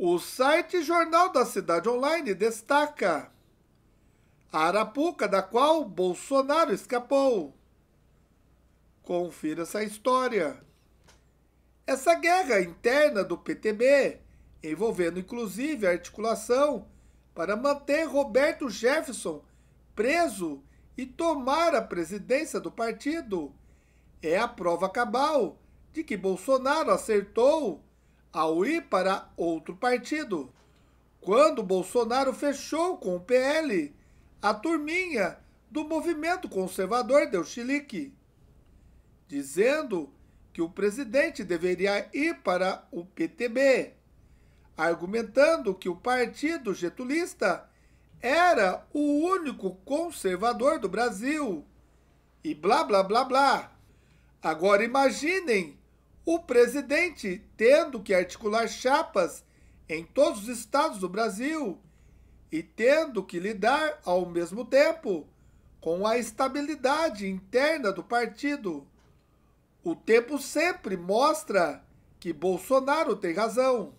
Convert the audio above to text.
O site Jornal da Cidade Online destaca a Arapuca, da qual Bolsonaro escapou. Confira essa história. Essa guerra interna do PTB, envolvendo inclusive a articulação para manter Roberto Jefferson preso e tomar a presidência do partido, é a prova cabal de que Bolsonaro acertou ao ir para outro partido. Quando Bolsonaro fechou com o PL, a turminha do movimento conservador deu chilique, dizendo que o presidente deveria ir para o PTB, argumentando que o partido getulista era o único conservador do Brasil. E blá blá blá blá. Agora imaginem o presidente tendo que articular chapas em todos os estados do Brasil e tendo que lidar ao mesmo tempo com a estabilidade interna do partido. O tempo sempre mostra que Bolsonaro tem razão.